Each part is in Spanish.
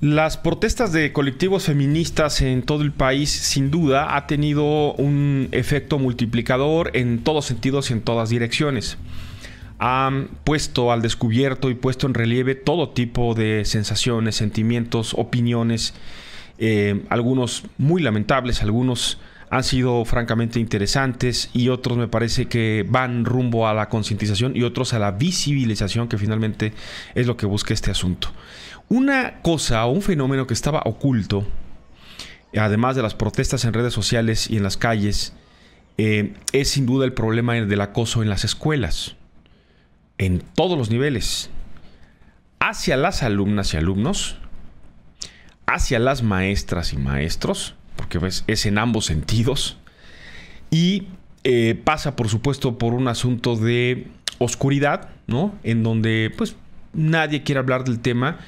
Las protestas de colectivos feministas en todo el país sin duda ha tenido un efecto multiplicador en todos sentidos y en todas direcciones. Han puesto al descubierto y puesto en relieve todo tipo de sensaciones, sentimientos, opiniones, eh, algunos muy lamentables, algunos han sido francamente interesantes y otros me parece que van rumbo a la concientización y otros a la visibilización que finalmente es lo que busca este asunto. Una cosa o un fenómeno que estaba oculto, además de las protestas en redes sociales y en las calles, eh, es sin duda el problema del acoso en las escuelas, en todos los niveles, hacia las alumnas y alumnos, hacia las maestras y maestros, porque es en ambos sentidos. Y eh, pasa, por supuesto, por un asunto de oscuridad, ¿no? En donde, pues, nadie quiere hablar del tema.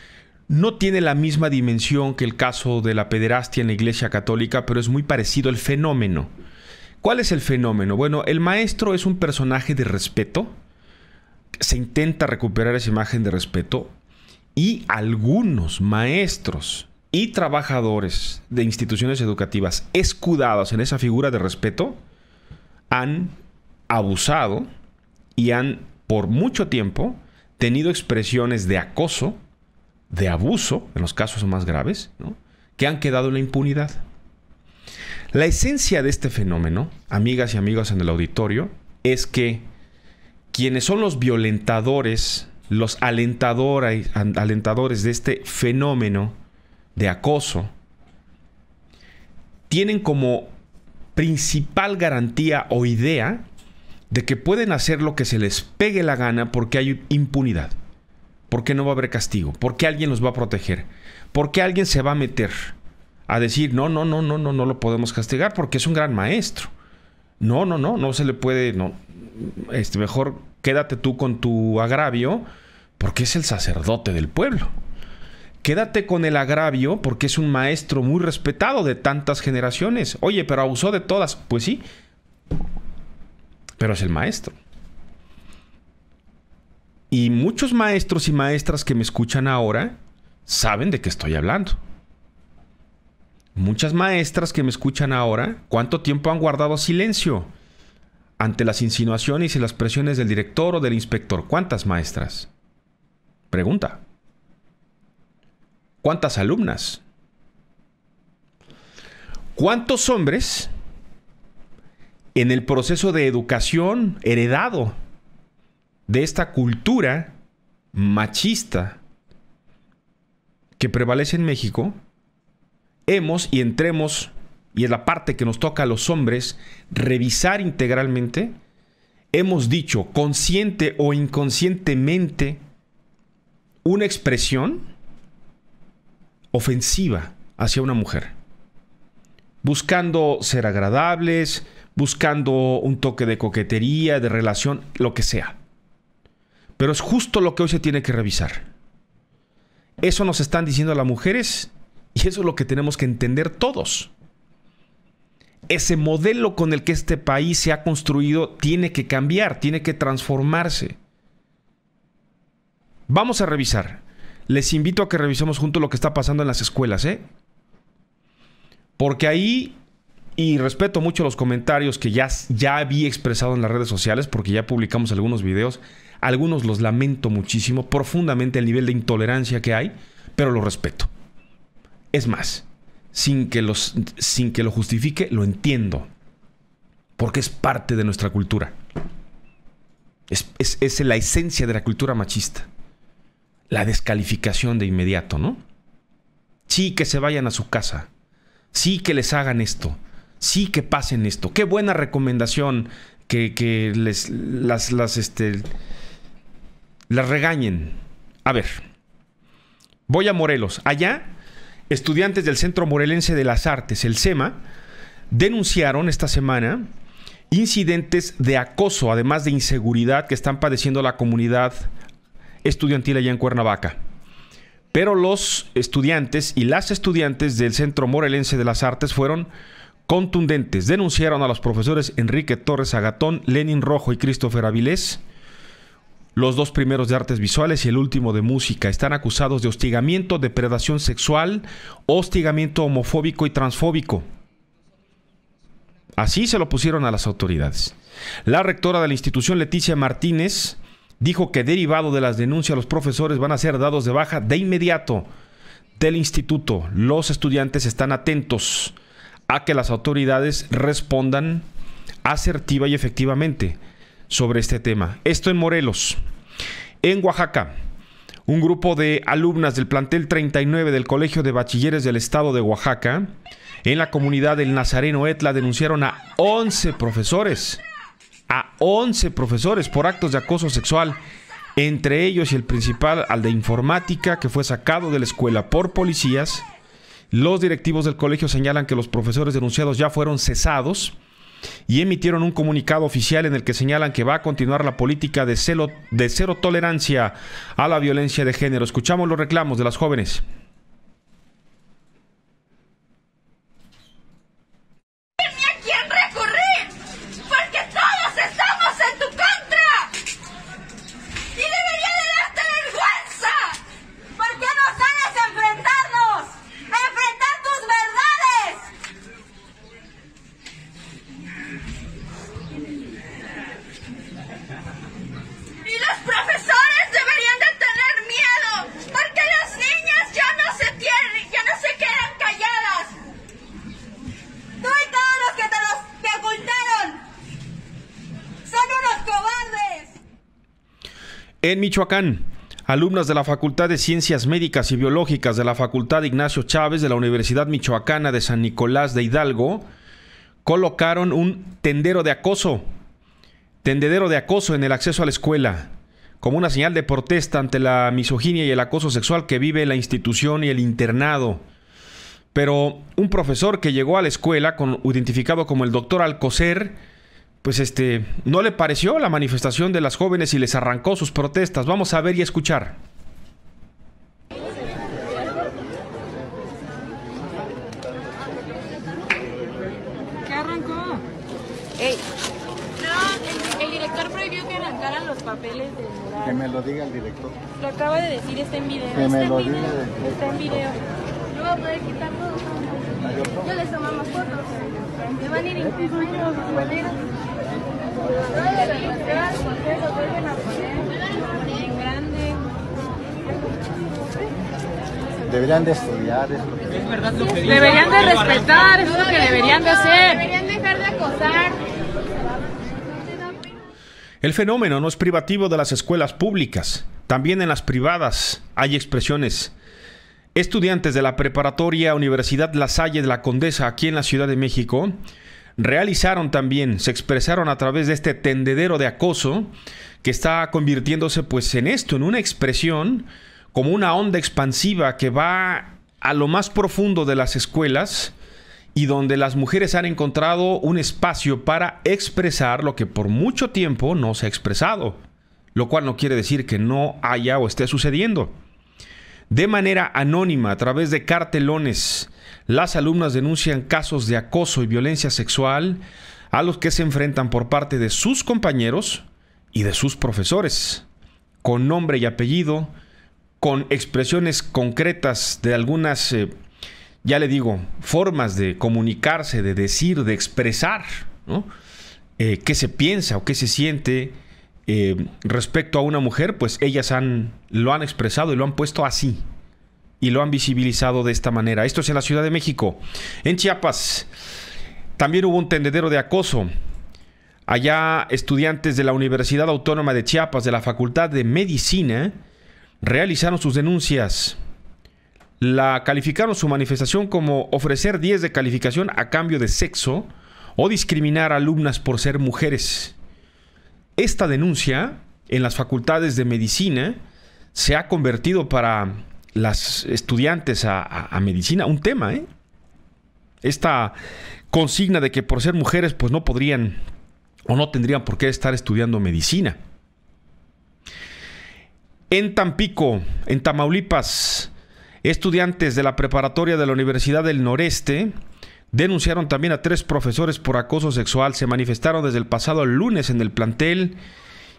No tiene la misma dimensión que el caso de la pederastia en la Iglesia Católica, pero es muy parecido el fenómeno. ¿Cuál es el fenómeno? Bueno, el maestro es un personaje de respeto. Se intenta recuperar esa imagen de respeto. Y algunos maestros y trabajadores de instituciones educativas escudados en esa figura de respeto han abusado y han por mucho tiempo tenido expresiones de acoso, de abuso, en los casos más graves, que han quedado en la impunidad. La esencia de este fenómeno, amigas y amigos en el auditorio, es que quienes son los violentadores, los alentadores de este fenómeno de acoso tienen como principal garantía o idea de que pueden hacer lo que se les pegue la gana porque hay impunidad, porque no va a haber castigo, porque alguien los va a proteger, porque alguien se va a meter a decir, no, no, no, no, no, no lo podemos castigar porque es un gran maestro. No, no, no, no se le puede, no, este, mejor quédate tú con tu agravio porque es el sacerdote del pueblo. Quédate con el agravio porque es un maestro muy respetado de tantas generaciones. Oye, pero abusó de todas. Pues sí, pero es el maestro. Y muchos maestros y maestras que me escuchan ahora saben de qué estoy hablando. Muchas maestras que me escuchan ahora, ¿cuánto tiempo han guardado silencio ante las insinuaciones y las presiones del director o del inspector? ¿Cuántas maestras? Pregunta. ¿Cuántas alumnas? ¿Cuántos hombres en el proceso de educación heredado de esta cultura machista que prevalece en México, hemos y entremos, y es la parte que nos toca a los hombres, revisar integralmente, hemos dicho consciente o inconscientemente una expresión ofensiva hacia una mujer. Buscando ser agradables, buscando un toque de coquetería, de relación, lo que sea. Pero es justo lo que hoy se tiene que revisar. Eso nos están diciendo las mujeres y eso es lo que tenemos que entender todos. Ese modelo con el que este país se ha construido tiene que cambiar, tiene que transformarse. Vamos a revisar les invito a que revisemos juntos lo que está pasando en las escuelas, ¿eh? Porque ahí, y respeto mucho los comentarios que ya, ya había expresado en las redes sociales, porque ya publicamos algunos videos, algunos los lamento muchísimo, profundamente el nivel de intolerancia que hay, pero lo respeto. Es más, sin que, los, sin que lo justifique, lo entiendo, porque es parte de nuestra cultura. es la esencia de la cultura machista la descalificación de inmediato, ¿no? Sí, que se vayan a su casa. Sí, que les hagan esto. Sí, que pasen esto. Qué buena recomendación que, les, las, las, este, las regañen. A ver, voy a Morelos. Allá, estudiantes del Centro Morelense de las Artes, el SEMA, denunciaron esta semana incidentes de acoso, además de inseguridad que están padeciendo la comunidad estudiantil allá en Cuernavaca. Pero los estudiantes y las estudiantes del Centro Morelense de las Artes fueron contundentes. Denunciaron a los profesores Enrique Torres Agatón, Lenin Rojo y Christopher Avilés. Los dos primeros de artes visuales y el último de música están acusados de hostigamiento, depredación sexual, hostigamiento homofóbico y transfóbico. Así se lo pusieron a las autoridades. La rectora de la institución, Leticia Martínez, dijo que derivado de las denuncias los profesores van a ser dados de baja de inmediato del instituto. Los estudiantes están atentos a que las autoridades respondan asertiva y efectivamente sobre este tema. Esto en Morelos. En Oaxaca, un grupo de alumnas del plantel 39 del Colegio de Bachilleres del Estado de Oaxaca, en la comunidad del Nazareno Etla, denunciaron a 11 profesores a 11 profesores por actos de acoso sexual, entre ellos y el principal al de informática que fue sacado de la escuela por policías. Los directivos del colegio señalan que los profesores denunciados ya fueron cesados y emitieron un comunicado oficial en el que señalan que va a continuar la política de, de cero tolerancia a la violencia de género. Escuchamos los reclamos de las jóvenes. En Michoacán, alumnas de la Facultad de Ciencias Médicas y Biológicas de la Facultad Ignacio Chávez de la Universidad Michoacana de San Nicolás de Hidalgo colocaron un tendero de acoso, tendedero de acoso en el acceso a la escuela, como una señal de protesta ante la misoginia y el acoso sexual que vive la institución y el internado. Pero un profesor que llegó a la escuela, con, identificado como el doctor Alcocer, pues este, no le pareció la manifestación de las jóvenes y les arrancó sus protestas. Vamos a ver y escuchar. ¿Qué arrancó? Ey. No, el, director prohibió que arrancaran los papeles de mural. Que me lo diga el director. Lo acaba de decir, está en video. Que está lo video, Está en video. No va a poder quitar todo Yo les tomamos fotos. Me van a ir imprimiendo. ¿Eh? Deberían de estudiar, Deberían de respetar, es que deberían de hacer. de El fenómeno no es privativo de las escuelas públicas, también en las privadas hay expresiones. Estudiantes de la preparatoria Universidad La Salle de la Condesa aquí en la Ciudad de México realizaron también, se expresaron a través de este tendedero de acoso que está convirtiéndose pues en esto, en una expresión como una onda expansiva que va a lo más profundo de las escuelas y donde las mujeres han encontrado un espacio para expresar lo que por mucho tiempo no se ha expresado, lo cual no quiere decir que no haya o esté sucediendo de manera anónima a través de cartelones. Las alumnas denuncian casos de acoso y violencia sexual a los que se enfrentan por parte de sus compañeros y de sus profesores, con nombre y apellido, con expresiones concretas de algunas, eh, ya le digo, formas de comunicarse, de decir, de expresar, eh, qué se piensa o qué se siente eh, respecto a una mujer, pues ellas lo han expresado y lo han puesto así. Y lo han visibilizado de esta manera. Esto es en la Ciudad de México. En Chiapas también hubo un tendedero de acoso. Allá estudiantes de la Universidad Autónoma de Chiapas, de la Facultad de Medicina, realizaron sus denuncias. La calificaron su manifestación como ofrecer 10 de calificación a cambio de sexo o discriminar a alumnas por ser mujeres. Esta denuncia en las facultades de medicina se ha convertido para las estudiantes a, medicina un tema, ¿eh? Esta consigna de que por ser mujeres pues no podrían o no tendrían por qué estar estudiando medicina. En Tampico, en Tamaulipas, estudiantes de la preparatoria de la Universidad del Noreste Denunciaron también a tres profesores por acoso sexual. Se manifestaron desde el pasado lunes en el plantel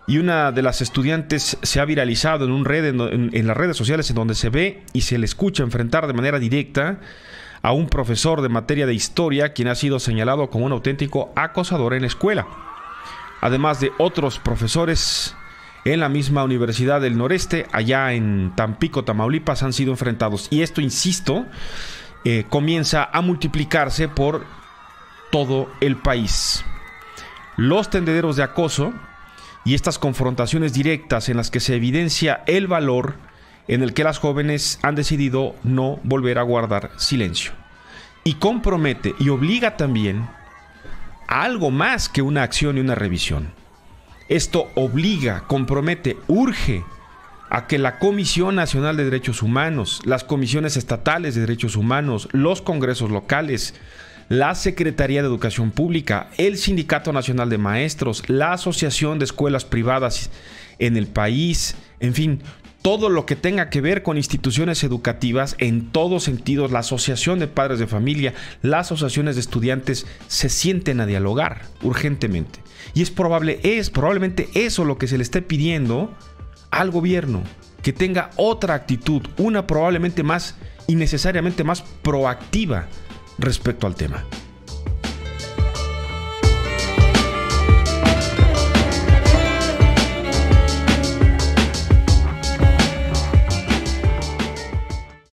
y una de las estudiantes se ha viralizado en, un red, en, las redes sociales en donde se ve y se le escucha enfrentar de manera directa a un profesor de materia de historia quien ha sido señalado como un auténtico acosador en la escuela. Además de otros profesores en la misma Universidad del Noreste, allá en Tampico, Tamaulipas, han sido enfrentados. Y esto, insisto, eh, comienza a multiplicarse por todo el país. Los tendederos de acoso y estas confrontaciones directas en las que se evidencia el valor en el que las jóvenes han decidido no volver a guardar silencio. Y compromete y obliga también a algo más que una acción y una revisión. Esto obliga, compromete, urge a que la Comisión Nacional de Derechos Humanos, las comisiones estatales de derechos humanos, los congresos locales, la Secretaría de Educación Pública, el Sindicato Nacional de Maestros, la Asociación de Escuelas Privadas en el país, en fin, todo lo que tenga que ver con instituciones educativas en todos sentidos, la Asociación de Padres de Familia, las asociaciones de estudiantes se sienten a dialogar urgentemente. Y es probable, es probablemente eso lo que se le esté pidiendo al gobierno que tenga otra actitud, una probablemente más y necesariamente más proactiva respecto al tema.